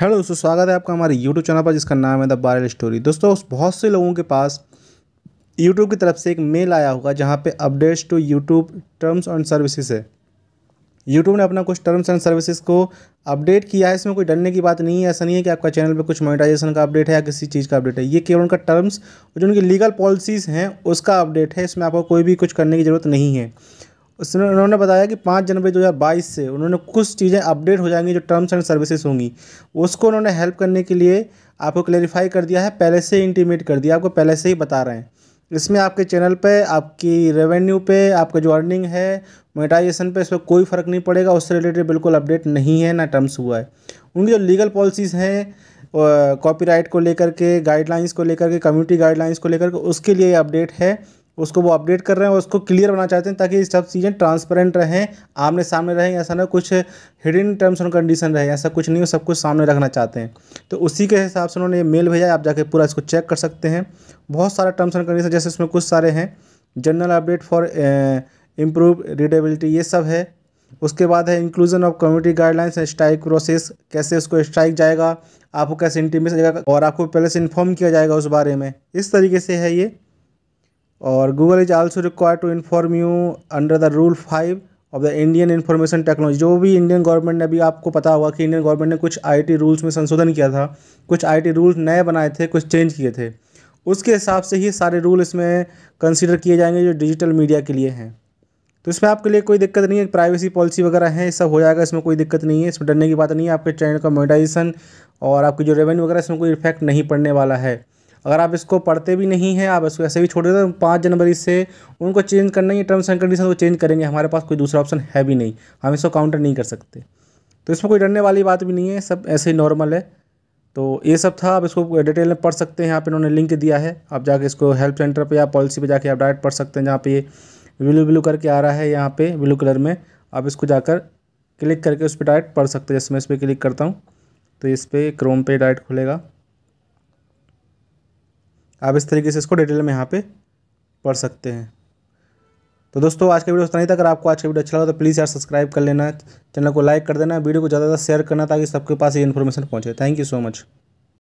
hello दोस्तों स्वागत है आपका हमारे यूट्यूब चैनल पर जिसका नाम है द बारल स्टोरी दोस्तों बहुत से लोगों के पास यूट्यूब की तरफ से एक मेल आया होगा जहाँ पे updates to YouTube terms and services है यूट्यूब ने अपना कुछ टर्म्स एंड सर्विसेज को अपडेट किया है इसमें कोई डरने की बात नहीं है ऐसा नहीं है कि आपका चैनल पर कुछ मोनिटाइजेशन का अपडेट है या किसी चीज़ का अपडेट है ये केवल उनका टर्म्स और जो उनकी लीगल पॉलिसीज़ हैं उसका अपडेट है इसमें आपको कोई भी कुछ करने की ज़रूरत नहीं है उसमें उन्होंने बताया कि पाँच जनवरी 2022 से उन्होंने कुछ चीज़ें अपडेट हो जाएंगी जो टर्म्स एंड सर्विसेज होंगी उसको उन्होंने हेल्प करने के लिए आपको क्लेरिफाई कर दिया है पहले से ही इंटीमेट कर दिया आपको पहले से ही बता रहे हैं इसमें आपके चैनल पे आपकी रेवेन्यू पे आपका जो अर्निंग है मोनिटाइजेशन पे इस पर कोई फ़र्क नहीं पड़ेगा उससे रिलेटेड बिल्कुल अपडेट नहीं है ना टर्म्स हुआ है उनकी जो लीगल पॉलिसीज़ हैं कॉपीराइट को लेकर के गाइडलाइंस को लेकर के कम्युनिटी गाइडलाइंस को लेकर के उसके लिए अपडेट है उसको वो अपडेट कर रहे हैं और उसको क्लियर बनाना चाहते हैं ताकि सब चीज़ें ट्रांसपेरेंट रहें आमने सामने रहें ऐसा ना कुछ हिडन टर्म्स एंड कंडीशन रहे ऐसा कुछ नहीं हो सब कुछ सामने रखना चाहते हैं तो उसी के हिसाब से उन्होंने ये मेल भेजा आप जाके पूरा इसको चेक कर सकते हैं बहुत सारा टर्म्स एंड कंडीशन जैसे उसमें कुछ सारे हैं general update for improve readability ये सब है उसके बाद है inclusion of community guidelines strike process कैसे उसको स्ट्राइक जाएगा आपको कैसे इंटीमेशन जाएगा और आपको पहले से इन्फॉर्म किया जाएगा उस बारे में इस तरीके से है ये और Google is also require to inform you under the rule five of the Indian information technology जो भी इंडियन गवर्नमेंट ने अभी आपको पता होगा कि इंडियन गवर्नमेंट ने कुछ आईटी रूल्स में संशोधन किया था कुछ आईटी रूल्स नए बनाए थे कुछ चेंज किए थे उसके हिसाब से ही सारे रूल इसमें कंसिडर किए जाएंगे जो डिजिटल मीडिया के लिए हैं तो इसमें आपके लिए कोई दिक्कत नहीं है प्राइवेसी पॉलिसी वगैरह है सब हो जाएगा इसमें कोई दिक्कत नहीं है इसमें डरने की बात नहीं है आपके चैनल का मोनिटाइजेशन और आपकी जो रेवेन्यू वगैरह इसमें कोई इफेक्ट नहीं पड़ने वाला है अगर आप इसको पढ़ते भी नहीं हैं आप इसको ऐसे भी छोड़ देते हैं तो पाँच जनवरी से उनको चेंज करना ही टर्म्स एंड कंडीशन वो चेंज करेंगे हमारे पास कोई दूसरा ऑप्शन है भी नहीं हम इसको काउंटर नहीं कर सकते तो इसमें कोई डरने वाली बात भी नहीं है सब ऐसे ही नॉर्मल है तो ये सब था आप इसको डिटेल में पढ़ सकते हैं यहाँ पे इन्होंने लिंक दिया है आप जाके इसको हेल्प सेंटर पे या पॉलिसी पे जाके आप डायरेक्ट पढ़ सकते हैं जहाँ पे ब्लू ब्लू करके आ रहा है यहाँ पे ब्लू कलर में आप इसको जाकर क्लिक करके उस पर डायरेक्ट पढ़ सकते हैं जैसे मैं इस पर क्लिक करता हूँ तो इस पर क्रोम पे डायरेक्ट खुलेगा आप इस तरीके से इसको डिटेल में यहाँ पे पढ़ सकते हैं तो दोस्तों आज का वीडियो उतना ही था अगर आपको आज का वीडियो अच्छा लगा तो प्लीज़ यार सब्सक्राइब कर लेना चैनल को लाइक कर देना वीडियो को ज़्यादा से शेयर करना ताकि सबके पास ये इन्फॉर्मेशन पहुँचे थैंक यू सो मच